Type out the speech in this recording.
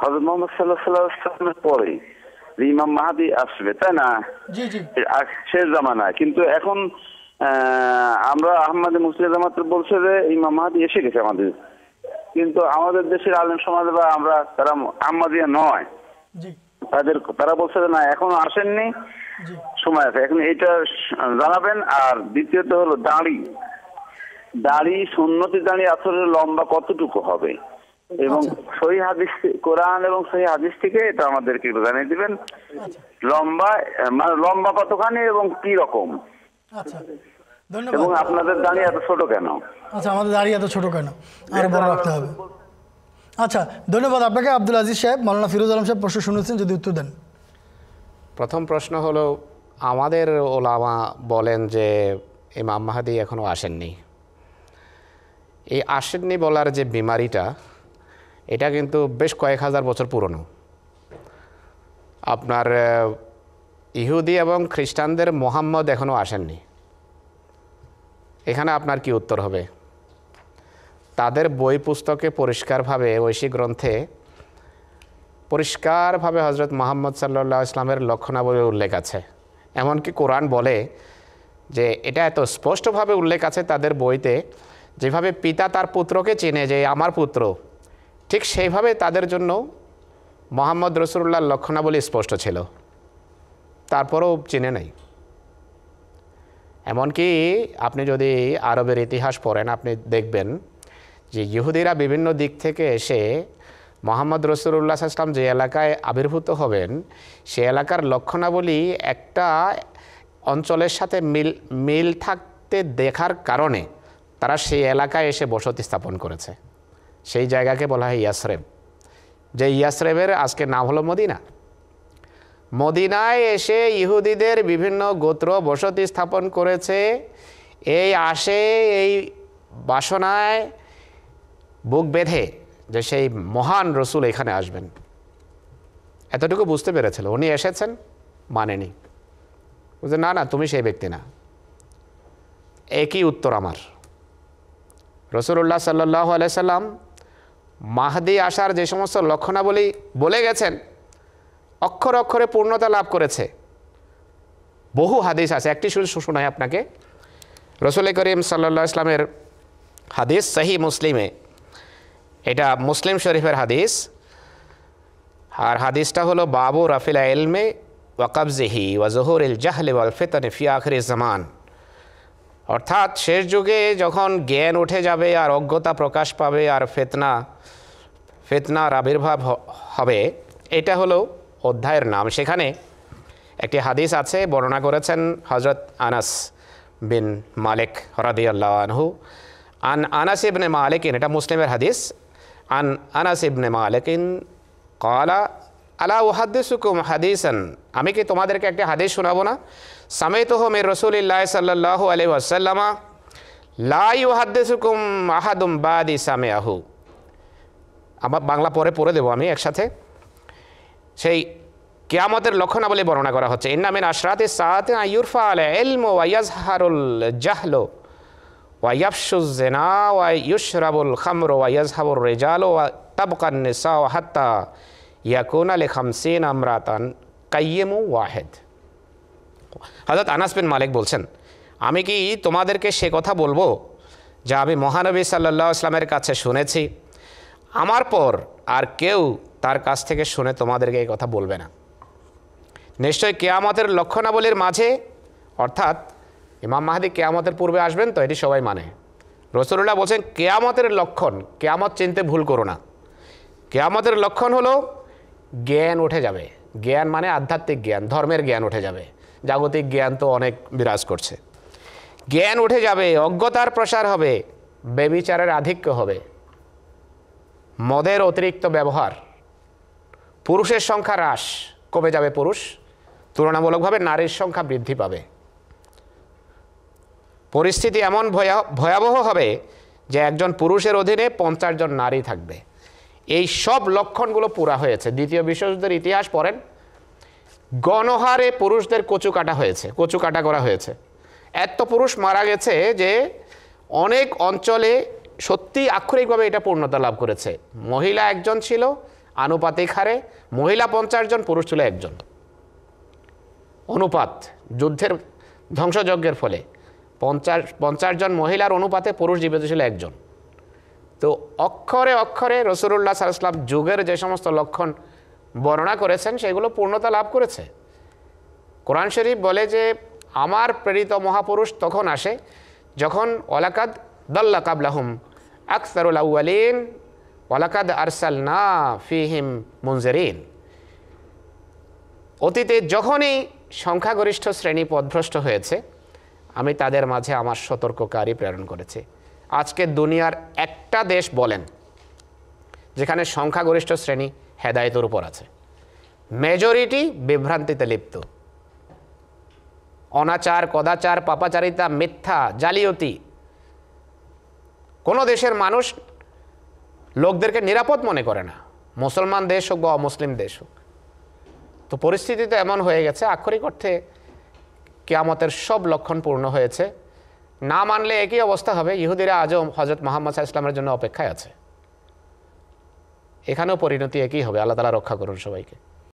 হজরত মোহাম্মদ সাল্লাহ সাল্লাহামের পরে ইমাম মাহাদি আসবে তাই না শেষ জামানা কিন্তু এখন আমরা আহমদ মুসলিম জামাত বলছে যে ইমাম মাহাদি এসে গেছে আমাদের কিন্তু আমাদের দেশের আলম সমাজ বা আমরা তারা আহমদিয়া নয় তাদের তারা বলছে না এখনো আসেননি সময় আছে এখন এটা জানাবেন আর দ্বিতীয়ত হলো দাড়ি দাড়ি সুন্নতি দাঁড়িয়ে আসলে লম্বা কতটুকু হবে এবং আচ্ছা। সহি হাদিস কোরআন এবং সহি হাদিস থেকে এটা আমাদেরকে জানিয়ে দিবেন আচ্ছা। লম্বা মানে লম্বা কতখানি এবং কি রকম আচ্ছা ধন্যবাদ এবং আপনাদের দাঁড়িয়ে এত ছোট কেন আচ্ছা আমাদের দাঁড়িয়ে এত ছোট কেন বড় রাখতে হবে আচ্ছা ধন্যবাদ আপনাকে আব্দুল আজিজ সাহেব মৌলানা ফিরোজ আলম সাহেব প্রশ্ন শুনেছেন যদি উত্তর দেন প্রথম প্রশ্ন হলো আমাদের ওলামা বলেন যে এই মাহাদি এখনও আসেননি এই আসেননি বলার যে বিমারিটা এটা কিন্তু বেশ কয়েক হাজার বছর পুরনো আপনার ইহুদি এবং খ্রিস্টানদের মোহাম্মদ এখনও আসেননি এখানে আপনার কি উত্তর হবে তাদের বই পুস্তকে পরিষ্কারভাবে ঐশী গ্রন্থে পরিষ্কারভাবে হজরত মোহাম্মদ সাল্লা ইসলামের লক্ষণাবলী উল্লেখ আছে এমনকি কোরআন বলে যে এটা এত স্পষ্টভাবে উল্লেখ আছে তাদের বইতে যেভাবে পিতা তার পুত্রকে চেনে যে আমার পুত্র ঠিক সেইভাবে তাদের জন্য মোহাম্মদ রসুল্লাহর লক্ষণাবলী স্পষ্ট ছিল তারপরও চিনে নাই এমনকি আপনি যদি আরবের ইতিহাস পড়েন আপনি দেখবেন যে ইহুদিরা বিভিন্ন দিক থেকে এসে মোহাম্মদ রসুল্লাহ ইসলাম যে এলাকায় আবির্ভূত হবেন সে এলাকার লক্ষণাবলী একটা অঞ্চলের সাথে মিল মিল থাকতে দেখার কারণে তারা সেই এলাকায় এসে বসতি স্থাপন করেছে সেই জায়গাকে বলা হয় ইয়াসরেব যে ইয়াসরেবের আজকে নাম হলো মদিনা মদিনায় এসে ইহুদিদের বিভিন্ন গোত্র বসতি স্থাপন করেছে এই আসে এই বাসনায় বুক বেঁধে যে সেই মহান রসুল এখানে আসবেন এতটুকু বুঝতে পেরেছিল উনি এসেছেন মানেনি বুঝলেন না না তুমি সেই ব্যক্তি না একই উত্তর আমার রসুল্লাহ সাল্লাহ আলাইসাল্লাম মাহদি আসার যে সমস্ত লক্ষণাবলী বলে গেছেন অক্ষর অক্ষরে পূর্ণতা লাভ করেছে বহু হাদিস আছে একটি শুধু শোনায় আপনাকে রসুল করিম সাল্লা ইসলামের হাদিস সাহি মুসলিমে এটা মুসলিম শরীফের হাদিস আর হাদিসটা হলো বাবু রাফিল এলমে ওয়াকাবজিহি জহর ইল জাহলে ওয়াল ফিতনে ফিয়া আখরি জামান অর্থাৎ শেষ যুগে যখন জ্ঞান উঠে যাবে আর অজ্ঞতা প্রকাশ পাবে আর ফেতনা ফেতনার আবির্ভাব হবে এটা হলো অধ্যায়ের নাম সেখানে একটি হাদিস আছে বর্ণনা করেছেন হজরত আনাস বিন মালিক হরাদি আনহু আন আনাস ইবনে মালিকিন এটা মুসলিমের হাদিস আন আনাস ইবনে মালিকিন قال আলা ওহাদ্দিসুকুম হাদিসান আমি কি তোমাদেরকে একটা হাদিস শোনাবো না সামেতহ মে রসুলিল্লাহ সাল্লাহ আলহি আসাল্লামা লাই ওহাদ্দিসুকুম আহাদুম বাদি সামে আহু আমার বাংলা পরে পড়ে দেবো আমি একসাথে সেই কেয়ামতের লক্ষণাবলী বর্ণনা করা হচ্ছে ইন্নামিন আশরাতে সাত আইউরফা আল এলম ওয়াইয়াজ হারুল জাহল ওয়াইয়াফসুজেনা ওয়াই ইউশরাবুল খামর ওয়াইয়াজ হাবুর রেজাল ওয়া তাবকান্নেসা হাত্তা ইয়াকুন আলে খামসিন আমরাতান কাইয়েমু ওয়াহেদ হজরত আনাস বিন মালিক বলছেন আমি কি তোমাদেরকে সে কথা বলবো যা আমি মহানবী সাল্লা ইসলামের কাছে শুনেছি আমার পর আর কেউ তার কাছ থেকে শুনে তোমাদেরকে এই কথা বলবে না নিশ্চয় কেয়ামতের লক্ষণাবলীর মাঝে অর্থাৎ ইমাম মাহাদি কেয়ামতের পূর্বে আসবেন তো এটি সবাই মানে রসুল্লাহ বলছেন কেয়ামতের লক্ষণ কেয়ামত চিনতে ভুল করো না কেয়ামতের লক্ষণ হলো জ্ঞান উঠে যাবে জ্ঞান মানে আধ্যাত্মিক জ্ঞান ধর্মের জ্ঞান উঠে যাবে জাগতিক জ্ঞান তো অনেক বিরাজ করছে জ্ঞান উঠে যাবে অজ্ঞতার প্রসার হবে বেবিচারের আধিক্য হবে মদের অতিরিক্ত ব্যবহার পুরুষের সংখ্যা হ্রাস কমে যাবে পুরুষ তুলনামূলকভাবে নারীর সংখ্যা বৃদ্ধি পাবে পরিস্থিতি এমন ভয়াবহ হবে যে একজন পুরুষের অধীনে পঞ্চাশ জন নারী থাকবে এই সব লক্ষণগুলো পুরা হয়েছে দ্বিতীয় বিশ্বযুদ্ধের ইতিহাস পড়েন গণহারে পুরুষদের কচু কাটা হয়েছে কচু কাটা করা হয়েছে এত পুরুষ মারা গেছে যে অনেক অঞ্চলে সত্যি আক্ষরিকভাবে এটা পূর্ণতা লাভ করেছে মহিলা একজন ছিল আনুপাতিক হারে মহিলা পঞ্চাশ জন পুরুষ ছিল একজন অনুপাত যুদ্ধের ধ্বংসযজ্ঞের ফলে পঞ্চাশ পঞ্চাশ জন মহিলার অনুপাতে পুরুষ জীবিত ছিল একজন তো অক্ষরে অক্ষরে রসুল্লাহ সাল্লাম যুগের যে সমস্ত লক্ষণ বর্ণনা করেছেন সেগুলো পূর্ণতা লাভ করেছে কোরআন শরীফ বলে যে আমার প্রেরিত মহাপুরুষ তখন আসে যখন ওলাকাদ দল্লা কাবলাহুম আকসারুল আউআলিন ওয়ালাকাদ আরসাল না ফিহিম মুনজেরিন অতীতে যখনই সংখ্যাগরিষ্ঠ শ্রেণী পদভ্রষ্ট হয়েছে আমি তাদের মাঝে আমার সতর্ককারী প্রেরণ করেছি আজকে দুনিয়ার একটা দেশ বলেন যেখানে সংখ্যাগরিষ্ঠ শ্রেণী হেদায়তের উপর আছে মেজরিটি বিভ্রান্তিতে লিপ্ত অনাচার কদাচার পাপাচারিতা মিথ্যা জালিয়তি কোনো দেশের মানুষ লোকদেরকে নিরাপদ মনে করে না মুসলমান দেশ হোক বা অমুসলিম দেশ হোক তো পরিস্থিতি তো এমন হয়ে গেছে আক্ষরিক অর্থে কেয়ামতের সব লক্ষণ পূর্ণ হয়েছে না মানলে একই অবস্থা হবে ইহুদিরা আজও হজরত মোহাম্মদ সাহা ইসলামের জন্য অপেক্ষায় আছে এখানেও পরিণতি একই হবে আল্লাহ তালা রক্ষা করুন সবাইকে